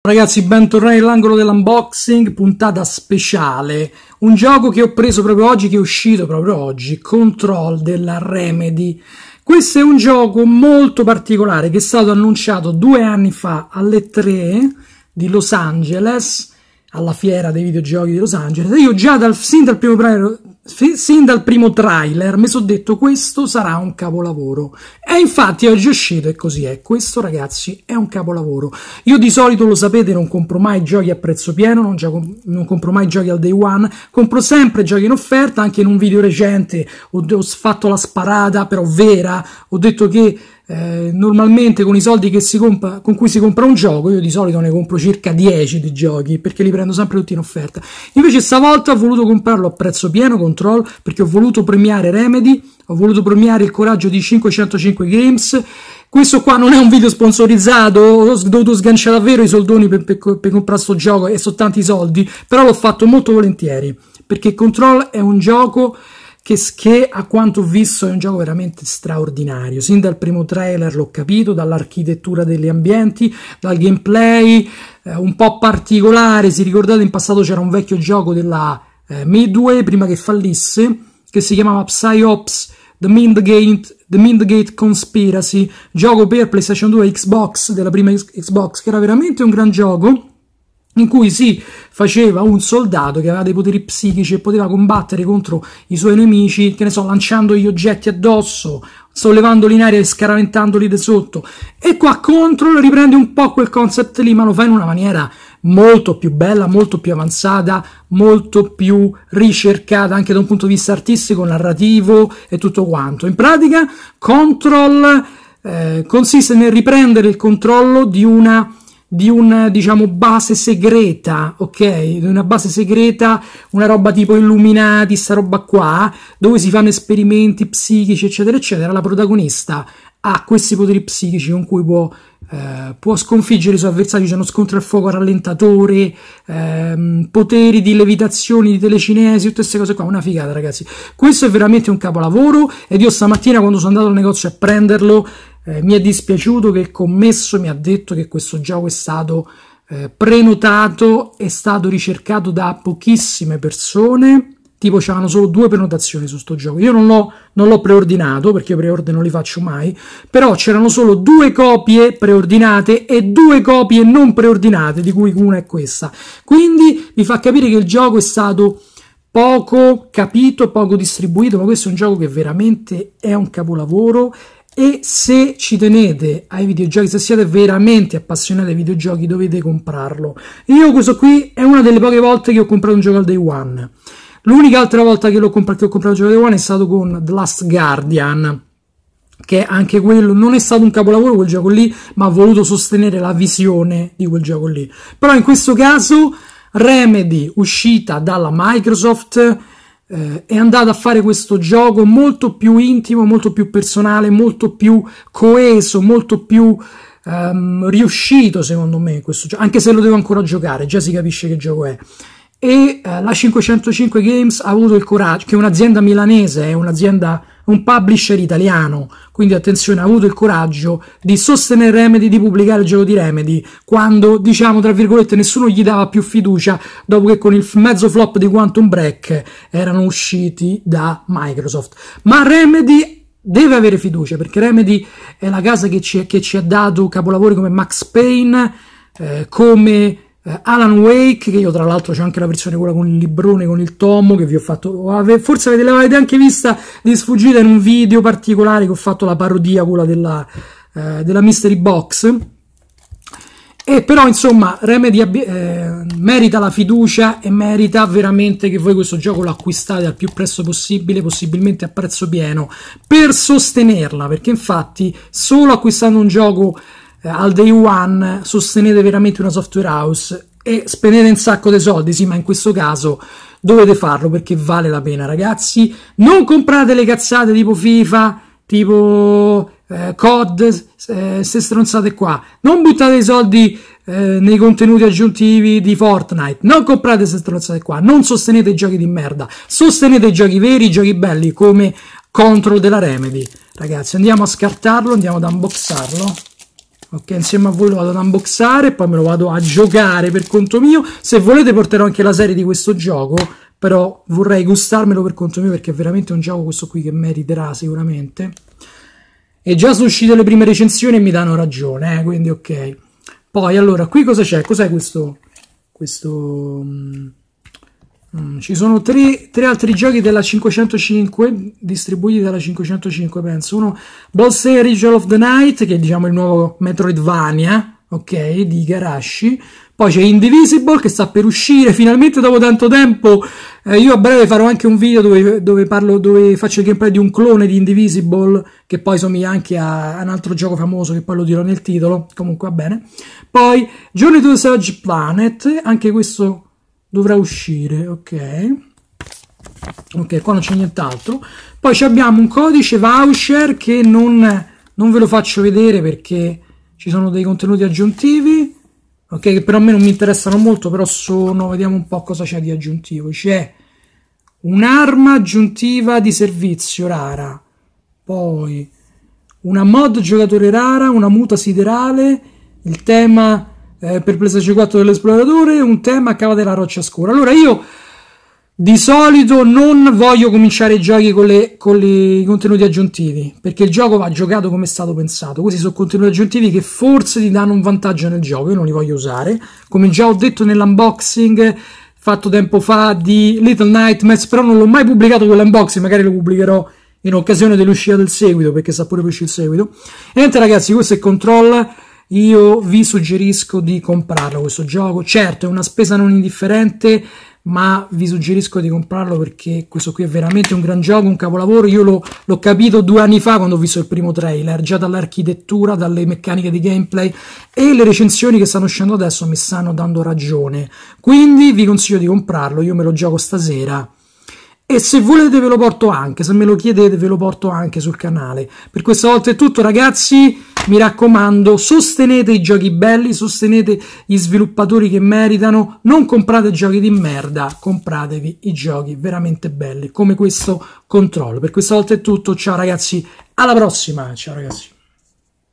Ragazzi, bentornati nell'angolo dell'unboxing, puntata speciale. Un gioco che ho preso proprio oggi, che è uscito proprio oggi, Control della Remedy. Questo è un gioco molto particolare che è stato annunciato due anni fa alle 3 di Los Angeles, alla fiera dei videogiochi di Los Angeles. io già dal, sin dal primo, sin dal primo trailer mi sono detto questo sarà un capolavoro e infatti oggi è uscito e così è questo ragazzi è un capolavoro io di solito lo sapete non compro mai giochi a prezzo pieno non, non compro mai giochi al day one compro sempre giochi in offerta anche in un video recente ho, ho fatto la sparata però vera ho detto che eh, normalmente con i soldi che si compa, con cui si compra un gioco, io di solito ne compro circa 10 di giochi perché li prendo sempre tutti in offerta. Invece stavolta ho voluto comprarlo a prezzo pieno, control, perché ho voluto premiare Remedy, ho voluto premiare il coraggio di 505 Games. Questo qua non è un video sponsorizzato, ho dovuto sganciare davvero i soldoni per, per, per comprare questo gioco e so tanti soldi, però l'ho fatto molto volentieri perché Control è un gioco che, che a quanto ho visto è un gioco veramente straordinario. Sin dal primo trailer l'ho capito, dall'architettura degli ambienti, dal gameplay eh, un po' particolare. Se ricordate in passato c'era un vecchio gioco della eh, Midway, prima che fallisse, che si chiamava Psyops The Mindgate, The Mindgate Conspiracy, gioco per PlayStation 2 e Xbox, della prima Xbox, che era veramente un gran gioco in cui si faceva un soldato che aveva dei poteri psichici e poteva combattere contro i suoi nemici, che ne so, lanciando gli oggetti addosso, sollevandoli in aria e scaraventandoli da sotto. E qua Control riprende un po' quel concept lì, ma lo fa in una maniera molto più bella, molto più avanzata, molto più ricercata anche da un punto di vista artistico, narrativo e tutto quanto. In pratica, Control eh, consiste nel riprendere il controllo di una di una diciamo base segreta, ok? Di una base segreta, una roba tipo Illuminati, sta roba qua, dove si fanno esperimenti psichici, eccetera, eccetera. La protagonista ha questi poteri psichici con cui può, eh, può sconfiggere i suoi avversari, c'è uno scontro al fuoco rallentatore, ehm, poteri di levitazioni, di telecinesi, tutte queste cose qua, una figata ragazzi. Questo è veramente un capolavoro ed io stamattina quando sono andato al negozio a prenderlo eh, mi è dispiaciuto che il commesso mi ha detto che questo gioco è stato eh, prenotato, è stato ricercato da pochissime persone. Tipo c'erano solo due prenotazioni su questo gioco. Io non l'ho, non l'ho preordinato perché io preordine non li faccio mai. Però c'erano solo due copie preordinate e due copie non preordinate, di cui una è questa. Quindi vi fa capire che il gioco è stato poco capito, poco distribuito, ma questo è un gioco che veramente è un capolavoro e se ci tenete ai videogiochi, se siete veramente appassionati ai videogiochi, dovete comprarlo. Io questo qui è una delle poche volte che ho comprato un gioco al day one. L'unica altra volta che, l'ho comp- che ho comprato un gioco al day one è stato con The Last Guardian, che anche quello non è stato un capolavoro quel gioco lì, ma ha voluto sostenere la visione di quel gioco lì. Però in questo caso Remedy uscita dalla Microsoft eh, è andato a fare questo gioco molto più intimo, molto più personale, molto più coeso, molto più ehm, riuscito secondo me questo gioco, anche se lo devo ancora giocare, già si capisce che gioco è. E eh, la 505 Games ha avuto il coraggio, che è un'azienda milanese, è un'azienda un publisher italiano, quindi attenzione, ha avuto il coraggio di sostenere Remedy, di pubblicare il gioco di Remedy, quando, diciamo, tra virgolette, nessuno gli dava più fiducia dopo che con il mezzo flop di Quantum Break erano usciti da Microsoft. Ma Remedy deve avere fiducia perché Remedy è la casa che ci, che ci ha dato capolavori come Max Payne, eh, come eh, Alan Wake, che io tra l'altro c'ho anche la versione quella con il librone, con il tomo che vi ho fatto, ave, forse avete, l'avete anche vista di sfuggita in un video particolare che ho fatto la parodia, quella della, eh, della Mystery Box. E però insomma Remedy eh, merita la fiducia e merita veramente che voi questo gioco lo acquistate al più presto possibile, possibilmente a prezzo pieno, per sostenerla, perché infatti solo acquistando un gioco eh, al day one, sostenete veramente una software house e spendete un sacco di soldi, sì, ma in questo caso dovete farlo perché vale la pena, ragazzi. Non comprate le cazzate tipo FIFA, tipo eh, COD, eh, se stronzate qua. Non buttate i soldi eh, nei contenuti aggiuntivi di Fortnite. Non comprate se stronzate qua. Non sostenete i giochi di merda. Sostenete i giochi veri, i giochi belli come Control della Remedy. Ragazzi, andiamo a scartarlo, andiamo ad unboxarlo ok insieme a voi lo vado ad unboxare e poi me lo vado a giocare per conto mio se volete porterò anche la serie di questo gioco però vorrei gustarmelo per conto mio perché è veramente un gioco questo qui che meriterà sicuramente e già sono uscite le prime recensioni e mi danno ragione eh, quindi ok poi allora qui cosa c'è cos'è questo questo mh, mm, Mm, ci sono tre, tre, altri giochi della 505 distribuiti dalla 505 penso uno Bossei Ritual of the Night che è diciamo il nuovo Metroidvania ok di Garashi poi c'è Indivisible che sta per uscire finalmente dopo tanto tempo eh, io a breve farò anche un video dove, dove, parlo, dove faccio il gameplay di un clone di Indivisible che poi somiglia anche a, a un altro gioco famoso che poi lo dirò nel titolo comunque va bene poi Journey to the Savage Planet anche questo dovrà uscire ok ok qua non c'è nient'altro poi abbiamo un codice voucher che non, non ve lo faccio vedere perché ci sono dei contenuti aggiuntivi ok che però a me non mi interessano molto però sono vediamo un po' cosa c'è di aggiuntivo c'è un'arma aggiuntiva di servizio rara poi una mod giocatore rara una muta siderale il tema eh, per PlayStation 4 dell'esploratore, un tema a cava della roccia scura. Allora io di solito non voglio cominciare i giochi con, le, con i contenuti aggiuntivi, perché il gioco va giocato come è stato pensato. Questi sono contenuti aggiuntivi che forse ti danno un vantaggio nel gioco, io non li voglio usare. Come già ho detto nell'unboxing fatto tempo fa di Little Nightmares, però non l'ho mai pubblicato quell'unboxing, magari lo pubblicherò in occasione dell'uscita del seguito, perché sa pure per uscire il seguito. E niente ragazzi, questo è Control io vi suggerisco di comprarlo questo gioco. Certo, è una spesa non indifferente, ma vi suggerisco di comprarlo perché questo qui è veramente un gran gioco, un capolavoro. Io l'ho capito due anni fa quando ho visto il primo trailer, già dall'architettura, dalle meccaniche di gameplay e le recensioni che stanno uscendo adesso mi stanno dando ragione. Quindi vi consiglio di comprarlo, io me lo gioco stasera. E se volete ve lo porto anche, se me lo chiedete ve lo porto anche sul canale. Per questa volta è tutto ragazzi. Mi raccomando, sostenete i giochi belli, sostenete gli sviluppatori che meritano, non comprate giochi di merda, compratevi i giochi veramente belli, come questo controllo. Per questa volta è tutto, ciao ragazzi, alla prossima, ciao ragazzi.